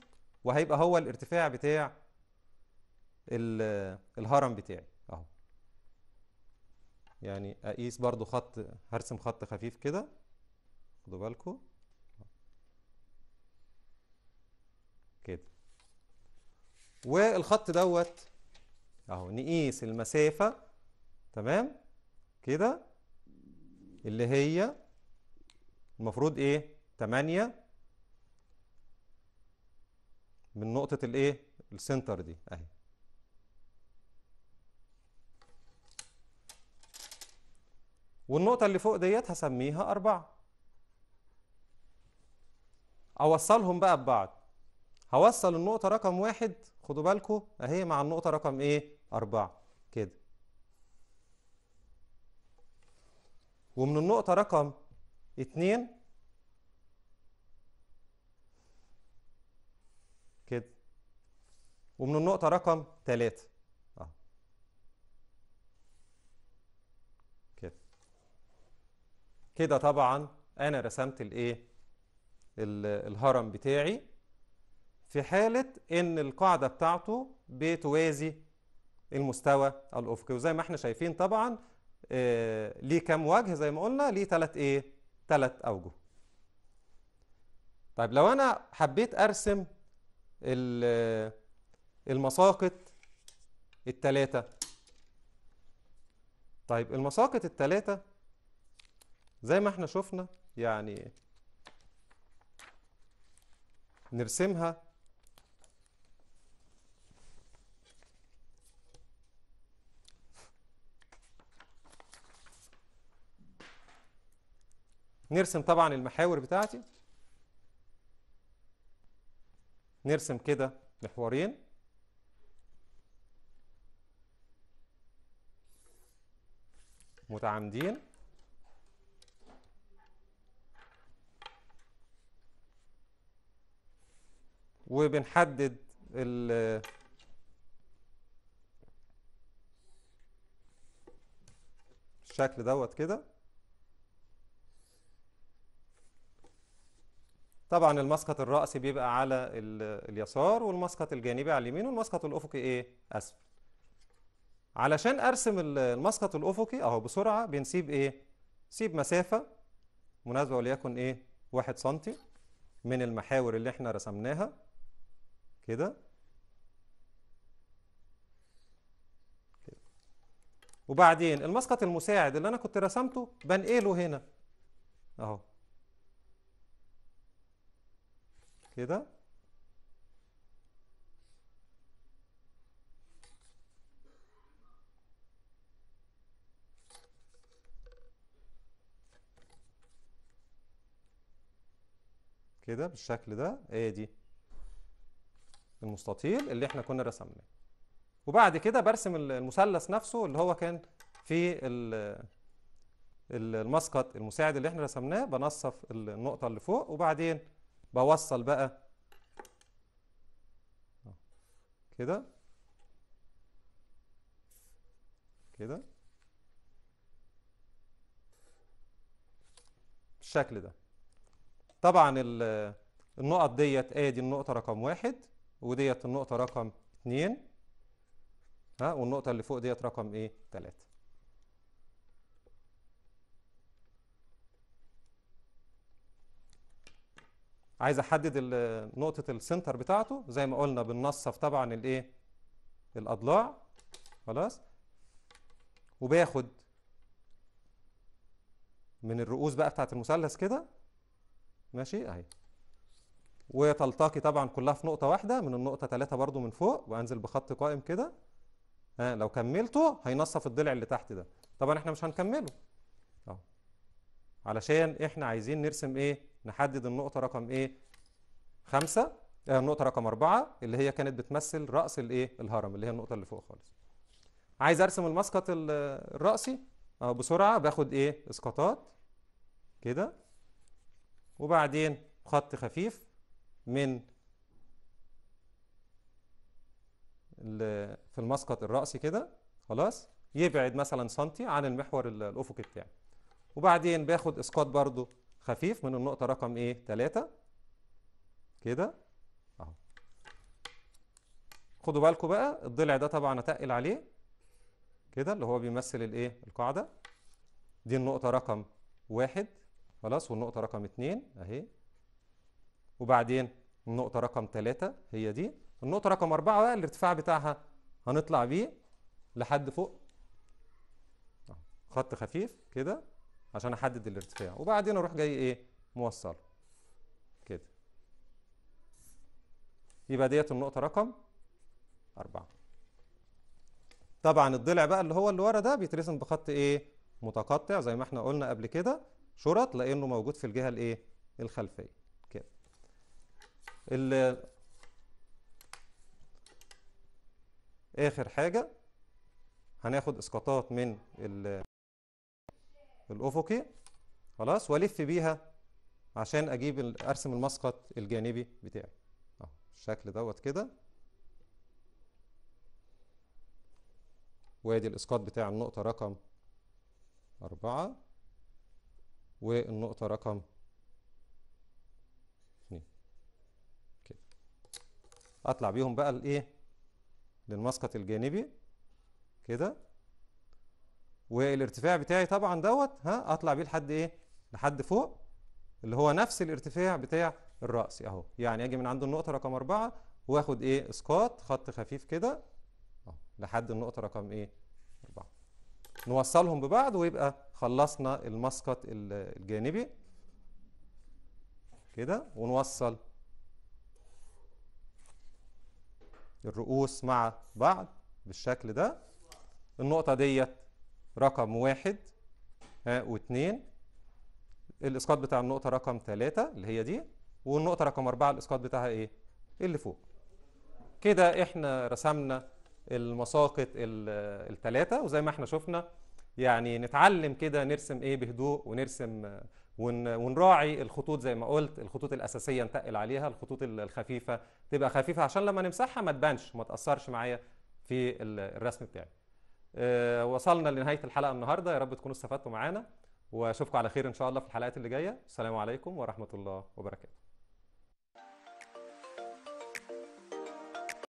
وهيبقى هو الارتفاع بتاع الهرم بتاعي يعني اقيس برضو خط هرسم خط خفيف كده خدوا بالكو كده والخط دوت اهو نقيس المسافة تمام كده اللي هي المفروض ايه تمانية من نقطة الايه السنتر دي اهي والنقطة اللي فوق ديت هسميها أربعة أوصلهم بقى ببعض هوصل النقطة رقم واحد خدوا بالكوا أهي مع النقطة رقم إيه؟ أربعة كده ومن النقطة رقم اتنين كده ومن النقطة رقم تلاتة كده طبعا انا رسمت الايه الهرم بتاعي في حالة ان القاعدة بتاعته بتوازي المستوى الافقي وزي ما احنا شايفين طبعا آه ليه كام وجه زي ما قلنا ليه تلات ايه تلات اوجه طيب لو انا حبيت ارسم المساقط التلاتة طيب المساقط التلاتة زي ما احنا شفنا يعني نرسمها نرسم طبعا المحاور بتاعتي نرسم كده محورين متعامدين وبنحدد ال الشكل دوت كده طبعا المسقط الرأسي بيبقى على اليسار والمسقط الجانبي على اليمين والمسقط الأفقي ايه أسفل علشان أرسم المسقط الأفقي أهو بسرعة بنسيب ايه سيب مسافة مناسبة وليكن ايه واحد سنتي من المحاور اللي احنا رسمناها كده وبعدين المسقط المساعد اللي انا كنت رسمته بنقله هنا اهو كده كده بالشكل ده هي إيه دي المستطيل اللي احنا كنا رسمناه وبعد كده برسم المثلث نفسه اللي هو كان في المسقط المساعد اللي احنا رسمناه بنصف النقطة اللي فوق وبعدين بوصل بقى كده كده بالشكل ده طبعا النقط ديت ادي النقطة رقم واحد وديت النقطة رقم 2 ها والنقطة اللي فوق ديت رقم ايه 3 عايز احدد نقطة السنتر بتاعته زي ما قلنا بننصف طبعا الايه الاضلاع خلاص وباخد من الرؤوس بقى بتاعت المثلث كده ماشي اهي وتلتقي طبعا كلها في نقطة واحدة من النقطة ثلاثة برضو من فوق وأنزل بخط قائم كده ها لو كملته هينصف الضلع اللي تحت ده طبعا احنا مش هنكمله اهو علشان احنا عايزين نرسم ايه نحدد النقطة رقم ايه خمسة آه النقطة رقم أربعة اللي هي كانت بتمثل رأس الايه الهرم اللي هي النقطة اللي فوق خالص عايز أرسم المسقط الرأسي اهو بسرعة باخد ايه اسقاطات كده وبعدين خط خفيف من في المسقط الرأسي كده خلاص يبعد مثلا سنتي عن المحور الأفقي يعني. بتاعي وبعدين باخد اسقاط برضو خفيف من النقطة رقم ايه 3 كده اهو خدوا بالكم بقى الضلع ده طبعا اتقل عليه كده اللي هو بيمثل الايه القاعدة دي النقطة رقم واحد خلاص والنقطة رقم اتنين اهي وبعدين النقطة رقم ثلاثة هي دي النقطة رقم أربعة بقى الارتفاع بتاعها هنطلع بيه لحد فوق خط خفيف كده عشان أحدد الارتفاع وبعدين أروح جاي إيه موصله كده يبقى ديت النقطة رقم أربعة طبعا الضلع بقى اللي هو اللي ورا ده بيترسم بخط إيه متقطع زي ما احنا قلنا قبل كده شرط لأنه موجود في الجهة الإيه الخلفية اخر حاجه هناخد اسقاطات من الافقي خلاص والف بيها عشان اجيب ارسم المسقط الجانبي بتاعي الشكل دوت كده وادي الاسقاط بتاع النقطه رقم أربعة والنقطه رقم اطلع بيهم بقى الايه للمسقط الجانبي كده والارتفاع بتاعي طبعا دوت ها اطلع بيه لحد ايه لحد فوق اللي هو نفس الارتفاع بتاع الراس اهو يعني اجي من عند النقطه رقم أربعة واخد ايه اسقاط خط خفيف كده لحد النقطه رقم ايه أربعة نوصلهم ببعض ويبقى خلصنا المسقط الجانبي كده ونوصل الرؤوس مع بعض بالشكل ده النقطة ديت رقم واحد ها واثنين الإسقاط بتاع النقطة رقم ثلاثة اللي هي دي والنقطة رقم أربعة الإسقاط بتاعها إيه؟ اللي فوق كده إحنا رسمنا المساقط الثلاثة وزي ما إحنا شفنا يعني نتعلم كده نرسم إيه بهدوء ونرسم ونراعي الخطوط زي ما قلت الخطوط الاساسيه نتقل عليها الخطوط الخفيفه تبقى خفيفه عشان لما نمسحها ما تبانش وما تاثرش معايا في الرسم بتاعي آه، وصلنا لنهايه الحلقه النهارده يا رب تكونوا استفدتوا معانا واشوفكم على خير ان شاء الله في الحلقات اللي جايه السلام عليكم ورحمه الله وبركاته